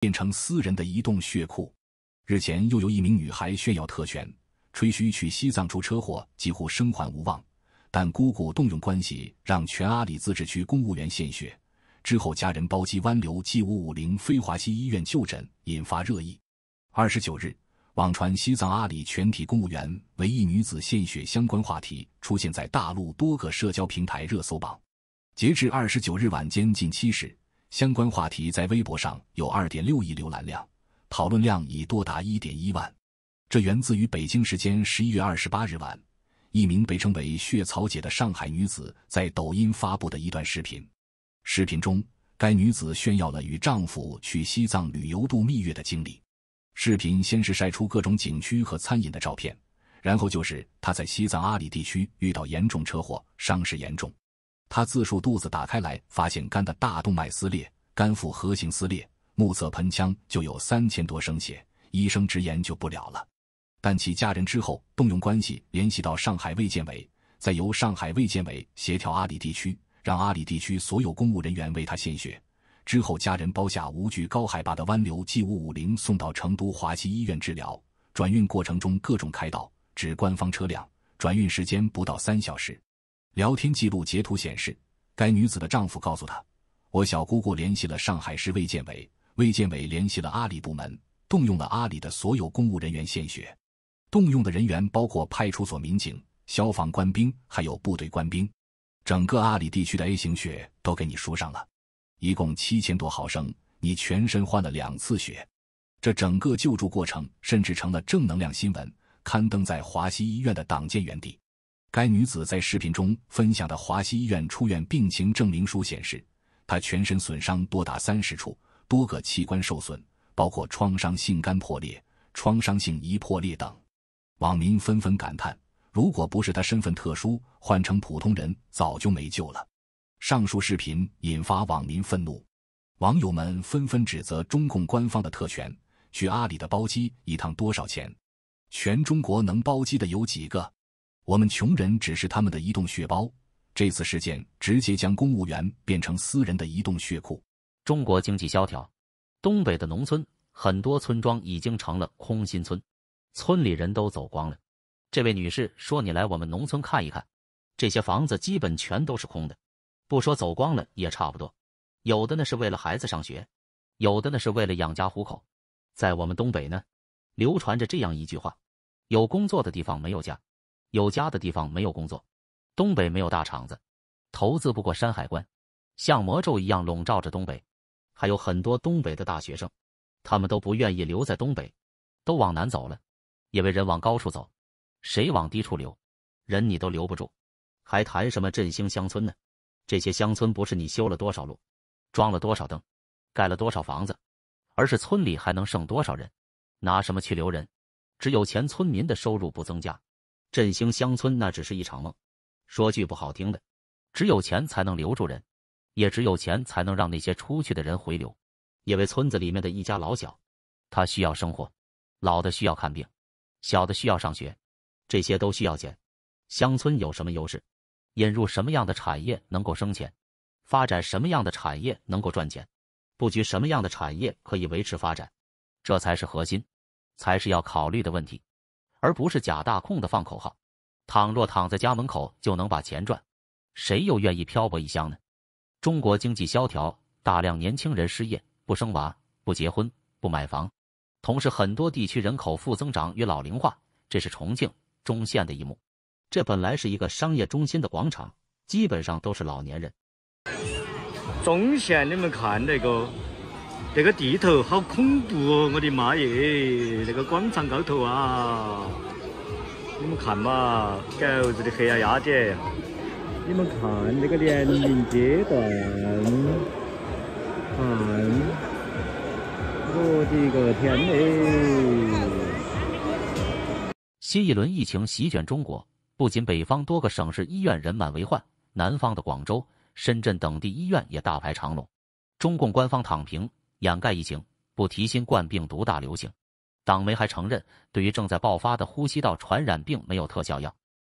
变成私人的移动血库。日前又有一名女孩炫耀特权，吹嘘去西藏出车祸几乎生还无望，但姑姑动用关系让全阿里自治区公务员献血，之后家人包机湾流 G550 飞华西医院就诊，引发热议。二十九日，网传西藏阿里全体公务员为一女子献血相关话题出现在大陆多个社交平台热搜榜，截至二十九日晚间近七时。相关话题在微博上有二点六亿浏览量，讨论量已多达一点一万。这源自于北京时间十一月二十八日晚，一名被称为“血草姐”的上海女子在抖音发布的一段视频。视频中，该女子炫耀了与丈夫去西藏旅游度蜜月的经历。视频先是晒出各种景区和餐饮的照片，然后就是她在西藏阿里地区遇到严重车祸，伤势严重。他自述肚子打开来，发现肝的大动脉撕裂，肝腹核心撕裂，目测盆腔就有三千多升血。医生直言救不了了。但其家人之后动用关系联系到上海卫健委，再由上海卫健委协调阿里地区，让阿里地区所有公务人员为他献血。之后家人包下无惧高海拔的湾流 G 五五零送到成都华西医院治疗。转运过程中各种开道，只官方车辆，转运时间不到三小时。聊天记录截图显示，该女子的丈夫告诉她：“我小姑姑联系了上海市卫健委，卫健委联系了阿里部门，动用了阿里的所有公务人员献血。动用的人员包括派出所民警、消防官兵，还有部队官兵。整个阿里地区的 A 型血都给你输上了，一共七千多毫升。你全身换了两次血。这整个救助过程甚至成了正能量新闻，刊登在华西医院的党建园地。”该女子在视频中分享的华西医院出院病情证明书显示，她全身损伤多达三十处，多个器官受损，包括创伤性肝破裂、创伤性胰破裂等。网民纷纷感叹：“如果不是她身份特殊，换成普通人早就没救了。”上述视频引发网民愤怒，网友们纷纷指责中共官方的特权。去阿里的包机一趟多少钱？全中国能包机的有几个？我们穷人只是他们的移动血包。这次事件直接将公务员变成私人的移动血库。中国经济萧条，东北的农村很多村庄已经成了空心村，村里人都走光了。这位女士说：“你来我们农村看一看，这些房子基本全都是空的，不说走光了也差不多。有的呢是为了孩子上学，有的呢是为了养家糊口。在我们东北呢，流传着这样一句话：有工作的地方没有家。”有家的地方没有工作，东北没有大厂子，投资不过山海关，像魔咒一样笼罩着东北。还有很多东北的大学生，他们都不愿意留在东北，都往南走了。因为人往高处走，谁往低处流，人你都留不住，还谈什么振兴乡村呢？这些乡村不是你修了多少路，装了多少灯，盖了多少房子，而是村里还能剩多少人，拿什么去留人？只有前村民的收入不增加。振兴乡村，那只是一场梦。说句不好听的，只有钱才能留住人，也只有钱才能让那些出去的人回流。因为村子里面的一家老小，他需要生活，老的需要看病，小的需要上学，这些都需要钱。乡村有什么优势？引入什么样的产业能够生钱？发展什么样的产业能够赚钱？布局什么样的产业可以维持发展？这才是核心，才是要考虑的问题。而不是假大空的放口号。倘若躺在家门口就能把钱赚，谁又愿意漂泊异乡呢？中国经济萧条，大量年轻人失业，不生娃、不结婚、不买房，同时很多地区人口负增长与老龄化，这是重庆中县的一幕。这本来是一个商业中心的广场，基本上都是老年人。中县，你们看那个。这个地头好恐怖哦！我的妈耶！那个广场高头啊，你们看嘛，狗子的黑压压的，你们看那个年龄阶段，看，我的个天嘞！新一轮疫情席卷中国，不仅北方多个省市医院人满为患，南方的广州、深圳等地医院也大排长龙。中共官方躺平。掩盖疫情，不提新冠病毒大流行。党媒还承认，对于正在爆发的呼吸道传染病没有特效药。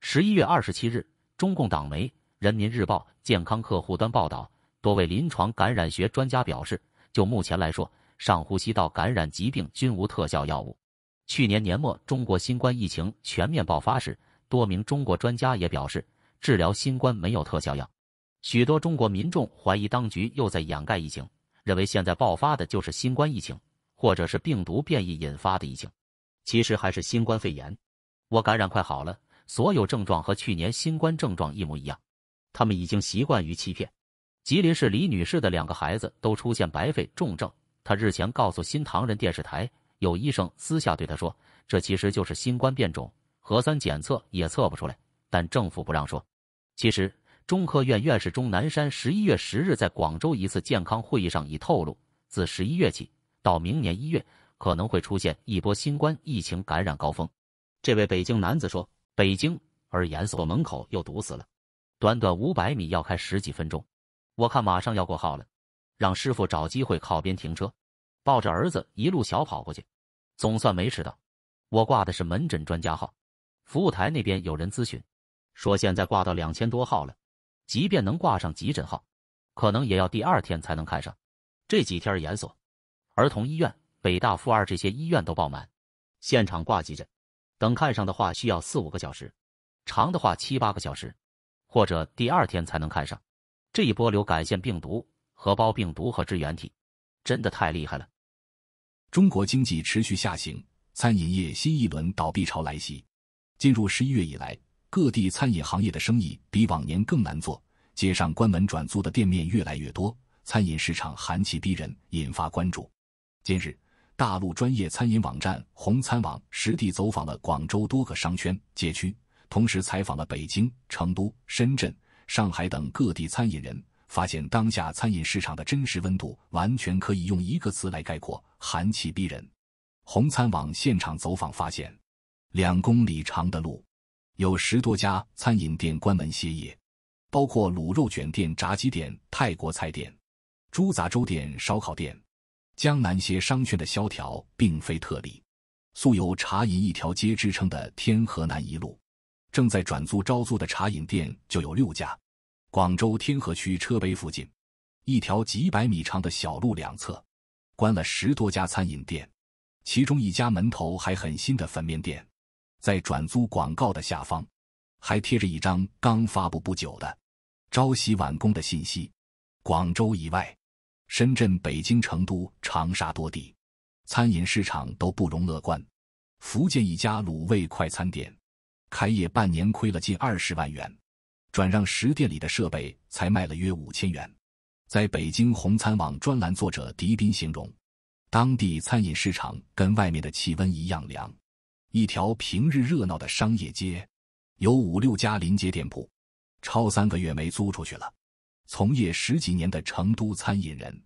十一月二十七日，中共党媒《人民日报》健康客户端报道，多位临床感染学专家表示，就目前来说，上呼吸道感染疾病均无特效药物。去年年末，中国新冠疫情全面爆发时，多名中国专家也表示，治疗新冠没有特效药。许多中国民众怀疑当局又在掩盖疫情。认为现在爆发的就是新冠疫情，或者是病毒变异引发的疫情，其实还是新冠肺炎。我感染快好了，所有症状和去年新冠症状一模一样。他们已经习惯于欺骗。吉林市李女士的两个孩子都出现白肺重症，她日前告诉新唐人电视台，有医生私下对她说，这其实就是新冠变种，核酸检测也测不出来，但政府不让说。其实。中科院院士钟南山十一月十日在广州一次健康会议上已透露，自十一月起到明年一月可能会出现一波新冠疫情感染高峰。这位北京男子说：“北京儿研所门口又堵死了，短短五百米要开十几分钟，我看马上要过号了，让师傅找机会靠边停车，抱着儿子一路小跑过去，总算没迟到。我挂的是门诊专家号，服务台那边有人咨询，说现在挂到两千多号了。”即便能挂上急诊号，可能也要第二天才能看上。这几天严锁，儿童医院、北大附二这些医院都爆满，现场挂急诊，等看上的话需要四五个小时，长的话七八个小时，或者第二天才能看上。这一波流感性病毒、核包病毒和支原体真的太厉害了。中国经济持续下行，餐饮业新一轮倒闭潮来袭。进入十一月以来。各地餐饮行业的生意比往年更难做，街上关门转租的店面越来越多，餐饮市场寒气逼人，引发关注。近日，大陆专业餐饮网站红餐网实地走访了广州多个商圈、街区，同时采访了北京、成都、深圳、上海等各地餐饮人，发现当下餐饮市场的真实温度，完全可以用一个词来概括：寒气逼人。红餐网现场走访发现，两公里长的路。有十多家餐饮店关门歇业，包括卤肉卷店、炸鸡店、泰国菜店、猪杂粥店、烧烤店。江南些商圈的萧条并非特例，素有“茶饮一条街”之称的天河南一路，正在转租招租的茶饮店就有六家。广州天河区车陂附近，一条几百米长的小路两侧，关了十多家餐饮店，其中一家门头还很新的粉面店。在转租广告的下方，还贴着一张刚发布不久的“朝夕晚工”的信息。广州以外，深圳、北京、成都、长沙多地餐饮市场都不容乐观。福建一家卤味快餐店开业半年亏了近二十万元，转让十店里的设备才卖了约五千元。在北京红餐网专栏作者狄斌形容，当地餐饮市场跟外面的气温一样凉。一条平日热闹的商业街，有五六家临街店铺，超三个月没租出去了。从业十几年的成都餐饮人，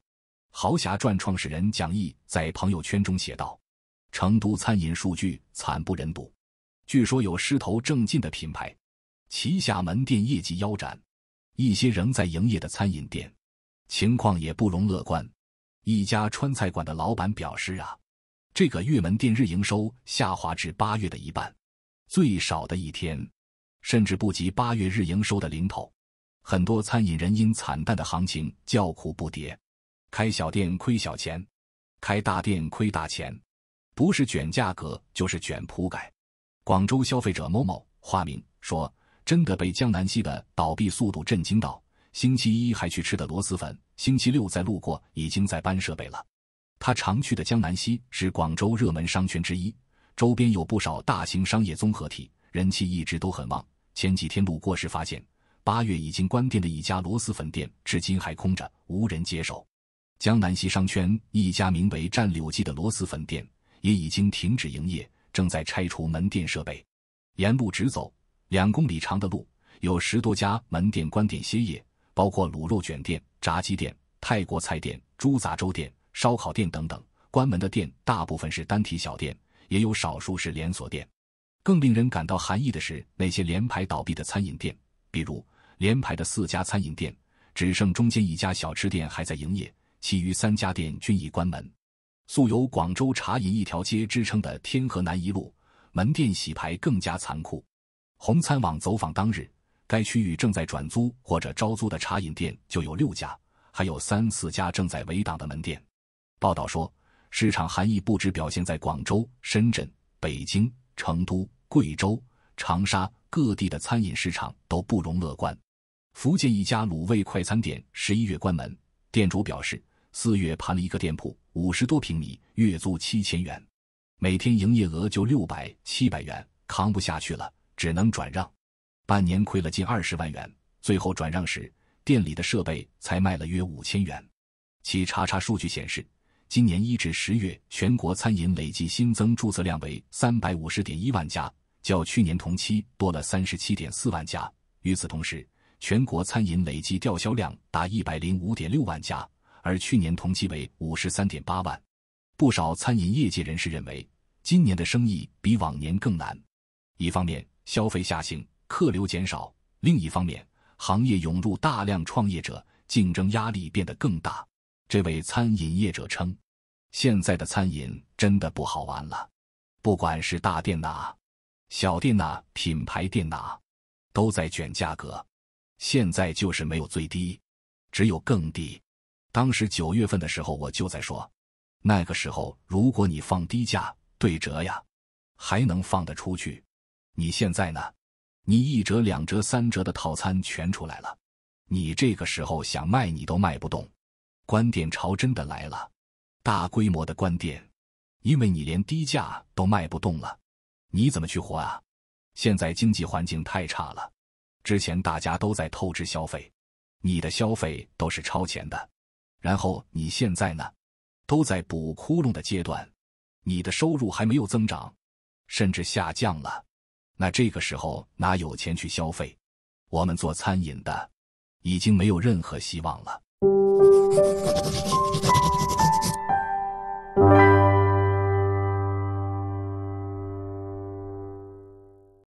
豪侠传创始人蒋毅在朋友圈中写道：“成都餐饮数据惨不忍睹，据说有狮头正进的品牌，旗下门店业绩腰斩；一些仍在营业的餐饮店，情况也不容乐观。”一家川菜馆的老板表示：“啊。”这个月门店日营收下滑至八月的一半，最少的一天，甚至不及八月日营收的零头。很多餐饮人因惨淡的行情叫苦不迭，开小店亏小钱，开大店亏大钱，不是卷价格就是卷铺盖。广州消费者某某（化名）说：“真的被江南西的倒闭速度震惊到，星期一还去吃的螺蛳粉，星期六再路过已经在搬设备了。”他常去的江南西是广州热门商圈之一，周边有不少大型商业综合体，人气一直都很旺。前几天路过时发现，八月已经关店的一家螺蛳粉店至今还空着，无人接手。江南西商圈一家名为“战柳记”的螺蛳粉店也已经停止营业，正在拆除门店设备。沿路直走两公里长的路，有十多家门店关店歇业，包括卤肉卷店、炸鸡店、泰国菜店、猪杂粥店。烧烤店等等，关门的店大部分是单体小店，也有少数是连锁店。更令人感到寒意的是，那些连排倒闭的餐饮店，比如连排的四家餐饮店，只剩中间一家小吃店还在营业，其余三家店均已关门。素有广州茶饮一条街之称的天河南一路，门店洗牌更加残酷。红餐网走访当日，该区域正在转租或者招租的茶饮店就有六家，还有三四家正在围挡的门店。报道说，市场含义不止表现在广州、深圳、北京、成都、贵州、长沙各地的餐饮市场都不容乐观。福建一家卤味快餐店十一月关门，店主表示，四月盘了一个店铺，五十多平米，月租七千元，每天营业额就六百七百元，扛不下去了，只能转让。半年亏了近二十万元，最后转让时店里的设备才卖了约五千元。其查查数据显示。今年一至十月，全国餐饮累计新增注册量为三百五十点一万家，较去年同期多了三十七点四万家。与此同时，全国餐饮累计吊销量达一百零五点六万家，而去年同期为五十三点八万。不少餐饮业界人士认为，今年的生意比往年更难。一方面，消费下行，客流减少；另一方面，行业涌入大量创业者，竞争压力变得更大。这位餐饮业者称：“现在的餐饮真的不好玩了，不管是大店呐、小店呐、品牌店呐，都在卷价格。现在就是没有最低，只有更低。当时九月份的时候，我就在说，那个时候如果你放低价、对折呀，还能放得出去。你现在呢，你一折、两折、三折的套餐全出来了，你这个时候想卖你都卖不动。”关店潮真的来了，大规模的关店，因为你连低价都卖不动了，你怎么去活啊？现在经济环境太差了，之前大家都在透支消费，你的消费都是超前的，然后你现在呢，都在补窟窿的阶段，你的收入还没有增长，甚至下降了，那这个时候哪有钱去消费？我们做餐饮的已经没有任何希望了。あっ